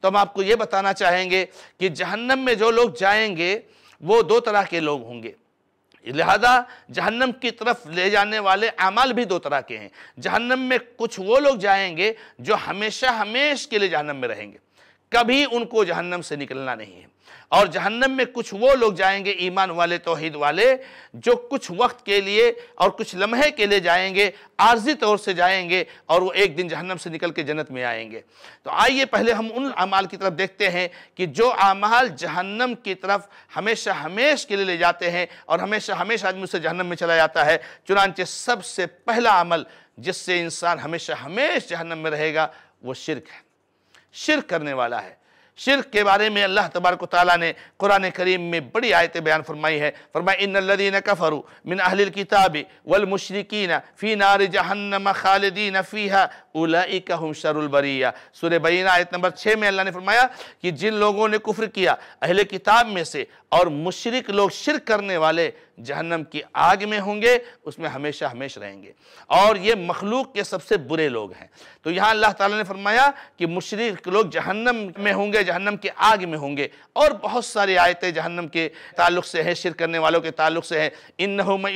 تو ہم آپ کو یہ بتانا چاہیں گے کہ جہنم میں جو لوگ جائیں گے وہ دو طرح کے لوگ ہوں گے لہذا جہنم کی طرف لے جانے والے اعمال بھی دو طرح کے ہیں جہنم میں کچھ وہ لوگ جائیں گے جو ہمیشہ ہمیش کے لیے جہنم میں رہیں گے کبھی ان کو جہنم سے نکلنا نہیں ہے اور جہنم میں کچھ وہ لوگ جائیں گے ایمان والے توحید والے جو کچھ وقت کے لیے اور کچھ لمحے کے لیے جائیں گے عارضی طور سے جائیں گے اور وہ ایک دن جہنم سے نکل کے جنت میں آئیں گے تو آئیے پہلے ہم ان اعمال کی طرف دیکھتے ہیں کہ جو اعمال جہنم کی طرف ہمیشہ ہمیش کے لیے لے جاتے ہیں اور ہمیشہ ہمیشہ آدمی سے جہنم میں چلا جاتا ہے چنانچہ سب سے پہلا عمل جس سے انسان ہمیشہ ہمیشہ جہنم میں رہے گا وہ شرک ہے شرک کرنے والا ہے شرک کے بارے میں اللہ تبارک و تعالیٰ نے قرآن کریم میں بڑی آیت بیان فرمائی ہے ان الذین کفروا من اہل الکتاب والمشرکین فی نار جہنم خالدین فیہا ہم شر البریہ سورہ بینہ آیت نمبر چھے میں اللہ نے فرمایا کہ جن لوگوں نے کفر کیا اہل کتاب میں سے اور مشرق لوگ شرک کرنے والے جہنم کی آگ میں ہوں گے اس میں ہمیشہ ہمیشہ رہیں گے اور یہ مخلوق کے سب سے برے لوگ ہیں تو یہاں اللہ تعالیٰ نے فرمایا کہ مشرق لوگ جہنم میں ہوں گے جہنم کی آگ میں ہوں گے اور بہت ساری آیتیں جہنم کے تعلق سے ہیں شرک کرنے والوں کے تعلق سے ہے ان میں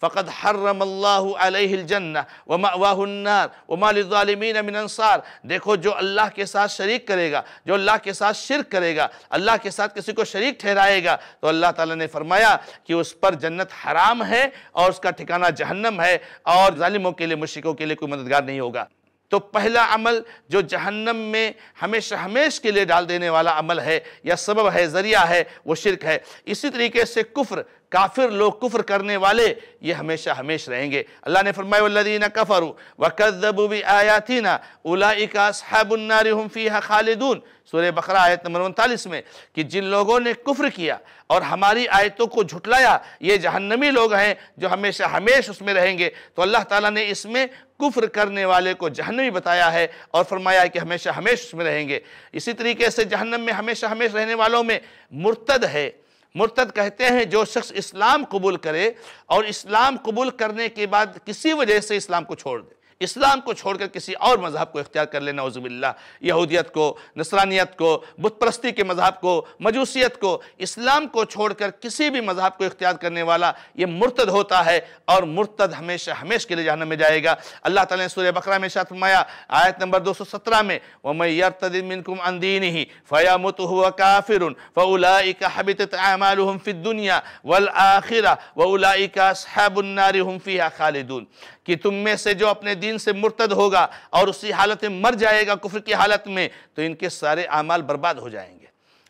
فَقَدْ حرم اللہ علیہ الْجَنَّةِ وَمَأْوَاهُ النَّارِ امالمین امن انصار دیکھو جو اللہ کے ساتھ شریک کرے گا جو اللہ کے ساتھ شرک کرے گا اللہ کے ساتھ کسی کو شریک ٹھہرائے گا تو اللہ تعالیٰ نے فرمایا کہ اس پر جنت حرام ہے اور اس کا ٹھکانہ جہنم ہے اور ظالموں کے لیے مشرکوں کے لیے کوئی مددگار نہیں ہوگا تو پہلا عمل جو جہنم میں ہمیشہ ہمیش کے لیے ڈال دینے والا عمل ہے یا سبب ہے ذریعہ ہے وہ شرک ہے اسی طریقے سے کفر کافر لوگ کفر کرنے والے یہ ہمیشہ ہمیش رہیں گے اللہ نے فرمائے والذین کفروا وکذبوا بی آیاتینا زب اصحاب بھی ہم فیہا خالدون سورہ بقرہ آیت نمبر انتالیس میں کہ جن لوگوں نے کفر کیا اور ہماری آیتوں کو جھٹلایا یہ جہنمی لوگ ہیں جو ہمیشہ ہمیش اس میں رہیں گے تو اللہ تعالیٰ نے اس میں کفر کرنے والے کو جہنمی بتایا ہے اور فرمایا کہ ہمیشہ ہمیش اس میں رہیں گے اسی طریقے سے جہنم میں ہمیشہ ہمیش رہنے والوں میں مرتد ہے مرتد کہتے ہیں جو شخص اسلام قبول کرے اور اسلام قبول کرنے کے بعد کسی وجہ سے اسلام کو چھوڑ دے اسلام کو چھوڑ کر کسی اور مذہب کو اختیار کر لینا عزب اللہ یہودیت کو نصرانیت کو بت پرستی کے مذہب کو مجوسیت کو اسلام کو چھوڑ کر کسی بھی مذہب کو اختیار کرنے والا یہ مرتد ہوتا ہے اور مرتد ہمیشہ ہمیش کے لیے جہنم میں جائے گا اللہ تعالیٰ نے سورہ بقرہ میں شاید فرمایا آیت نمبر دو سو سترہ میں وَمَنْ يَرْتَدِ مِنْكُمْ عَنْ دِينِهِ فَيَمُتُهُ وَكَافِرٌ فَأُولَئِكَ حَبِتَتْ عَمَالُهُمْ فِي الدُّنْيَا وَالْآخِرَةِ وَأُولَئِكَ أَصْحَابُ النَّارِ هُمْ فِيهَا خَالِدُونَ کہ تم میں سے جو اپنے دین دین سے مرتد ہوگا اور اسی حالت میں مر جائے گا کفر کی حالت میں تو ان کے سارے اعمال برباد ہو جائیں گے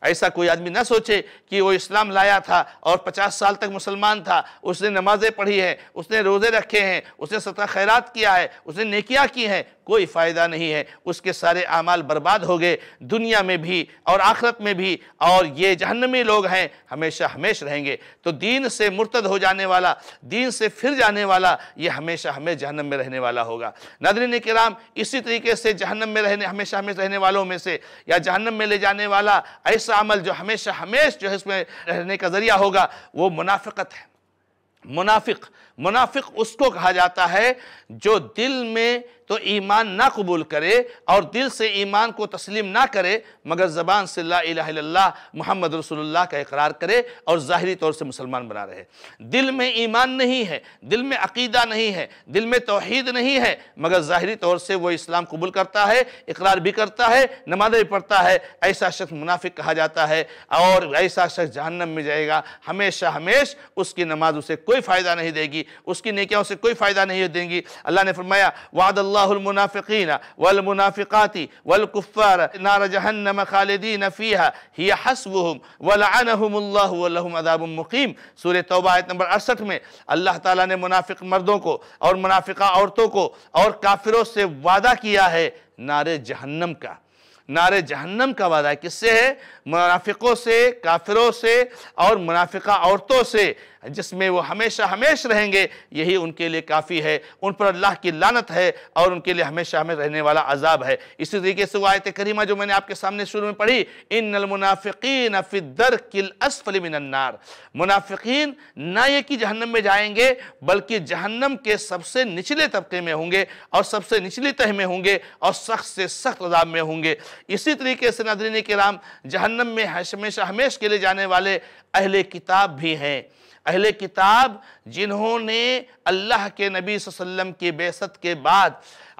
ایسا کوئی آدمی نہ سوچے کہ وہ اسلام لایا تھا اور پچاس سال تک مسلمان تھا اس نے نمازیں پڑھی ہیں اس نے روزے رکھے ہیں اس نے سطح خیرات کیا ہے اس نے نیکیاں کی ہیں کوئی فائدہ نہیں ہے اس کے سارے اعمال برباد ہو گئے دنیا میں بھی اور آخرت میں بھی اور یہ جہنمی لوگ ہیں ہمیشہ ہمیش رہیں گے تو دین سے مرتد ہو جانے والا دین سے پھر جانے والا یہ ہمیشہ ہمیں جہنم میں رہنے والا ہوگا ناظرین اکرام کرام اسی طریقے سے جہنم میں رہنے ہمیشہ ہمیشہ رہنے والوں میں سے یا جہنم میں لے جانے والا ایسا عمل جو ہمیشہ ہمیش جو ہے اس میں رہنے کا ذریعہ ہوگا وہ منافقت ہے منافق منافق اس کو کہا جاتا ہے جو دل میں تو ایمان نہ قبول کرے اور دل سے ایمان کو تسلیم نہ کرے مگر زبان سے لا الہ الا اللہ محمد رسول اللہ کا اقرار کرے اور ظاہری طور سے مسلمان بنا رہے دل میں ایمان نہیں ہے دل میں عقیدہ نہیں ہے دل میں توحید نہیں ہے مگر ظاہری طور سے وہ اسلام قبول کرتا ہے اقرار بھی کرتا ہے نماز بھی پڑھتا ہے ایسا شخص منافق کہا جاتا ہے اور ایسا شخص جہنم میں جائے گا ہمیشہ ہمیش اس کی نماز اسے کوئی فائدہ نہیں دے گی اس کی نیکیاں اسے کوئی فائدہ نہیں دیں گی اللہ نے فرمایا وعد اللہ اللہ المنافقین والمنافقات والکفار نار جہنم خالدین فیہا ہی حسوہم ولعنہم اللہ ولہم عذاب مقیم سور توبہ آیت نمبر 68 میں اللہ تعالیٰ نے منافق مردوں کو اور منافقہ عورتوں کو اور کافروں سے وعدہ کیا ہے نار جہنم کا نار جہنم کا وعدہ کس سے ہے منافقوں سے کافروں سے اور منافقہ عورتوں سے جس میں وہ ہمیشہ ہمیش رہیں گے یہی ان کے لیے کافی ہے ان پر اللہ کی لانت ہے اور ان کے لیے ہمیشہ ہمیں رہنے والا عذاب ہے اسی طریقے سے وہ آیت کریمہ جو میں نے آپ کے سامنے شروع میں پڑھی ان فی الدرک الاسفل من النار منافقین نہ یہ کہ جہنم میں جائیں گے بلکہ جہنم کے سب سے نچلے طبقے میں ہوں گے اور سب سے نچلی تہ میں ہوں گے اور سخت سے سخت عذاب میں ہوں گے اسی طریقے سے ناظرین کرام جہنم جہنم میں ہمیشہ ہمیش کے لئے جانے والے اہل کتاب بھی ہیں اہل کتاب جنہوں نے اللہ کے نبی صلی اللہ علیہ وسلم کی بیست کے بعد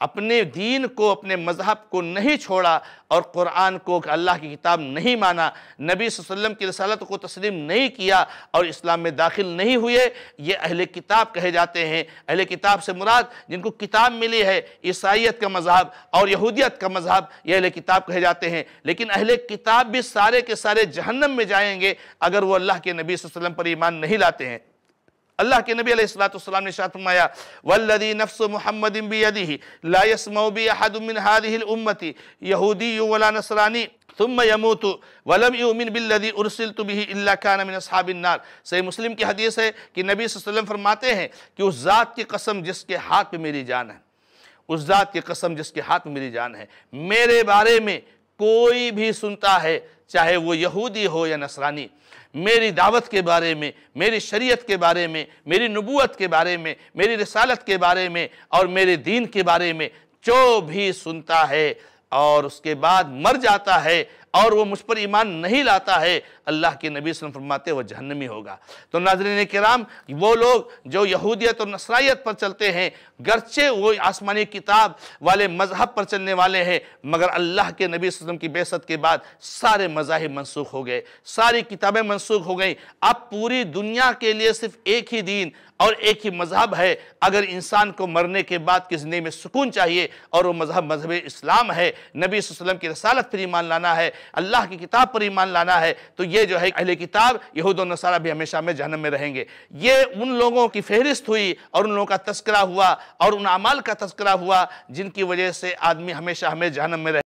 اپنے دین کو اپنے مذہب کو نہیں چھوڑا اور قرآن کو اللہ کی کتاب نہیں مانا نبی صلی اللہ علیہ وسلم کی رسالت کو تسلیم نہیں کیا اور اسلام میں داخل نہیں ہوئے یہ اہل کتاب کہے جاتے ہیں اہل کتاب سے مراد جن کو کتاب ملی ہے عیسائیت کا مذہب اور یہودیت کا مذہب یہ اہل کتاب کہے جاتے ہیں لیکن اہل کتاب بھی سارے کے سارے جہنم میں جائیں گے اگر وہ اللہ کے نبی صلی اللہ علیہ وسلم پر ایمان نہیں لاتے ہیں اللہ کے نبی علیہ السلام نے شاہد فرمایا والذی نفس محمد بیدیہ لا یسمو بی احد من حادیہ الامت یہودی ولا نصرانی ثم يموت ولم يؤمن بالذي أرسلت به إلا كان من أصحاب النار صحیح مسلم کی حدیث ہے کہ نبی صلی اللہ علیہ وسلم فرماتے ہیں کہ اس ذات کی قسم جس کے ہاتھ میں میری جان ہے اس ذات کی قسم جس کے ہاتھ میں میری جان ہے میرے بارے میں کوئی بھی سنتا ہے چاہے وہ یہودی ہو یا نصرانی میری دعوت کے بارے میں میری شریعت کے بارے میں میری نبوت کے بارے میں میری رسالت کے بارے میں اور میرے دین کے بارے میں جو بھی سنتا ہے اور اس کے بعد مر جاتا ہے اور وہ مجھ پر ایمان نہیں لاتا ہے اللہ کے نبی صلی اللہ علیہ وسلم فرماتے وہ جہنمی ہوگا تو ناظرین کرام وہ لوگ جو یہودیت اور نصرائیت پر چلتے ہیں گرچہ وہ آسمانی کتاب والے مذہب پر چلنے والے ہیں مگر اللہ کے نبی صلی اللہ علیہ وسلم کی بیست کے بعد سارے مذاہب منسوخ ہو گئے ساری کتابیں منسوخ ہو گئیں اب پوری دنیا کے لیے صرف ایک ہی دین اور ایک ہی مذہب ہے اگر انسان کو مرنے کے بعد کس میں سکون چاہیے اور وہ مذہب مذہب اسلام ہے نبی صلی اللہ علیہ وسلم کی رسالت پر ایمان لانا ہے اللہ کی کتاب پر ایمان لانا ہے تو یہ جو ہے اہل کتاب یہود و نصارہ بھی ہمیشہ میں جہنم میں رہیں گے یہ ان لوگوں کی فہرست ہوئی اور ان لوگوں کا تذکرہ ہوا اور ان عمال کا تذکرہ ہوا جن کی وجہ سے آدمی ہمیشہ ہمیں جہنم میں رہے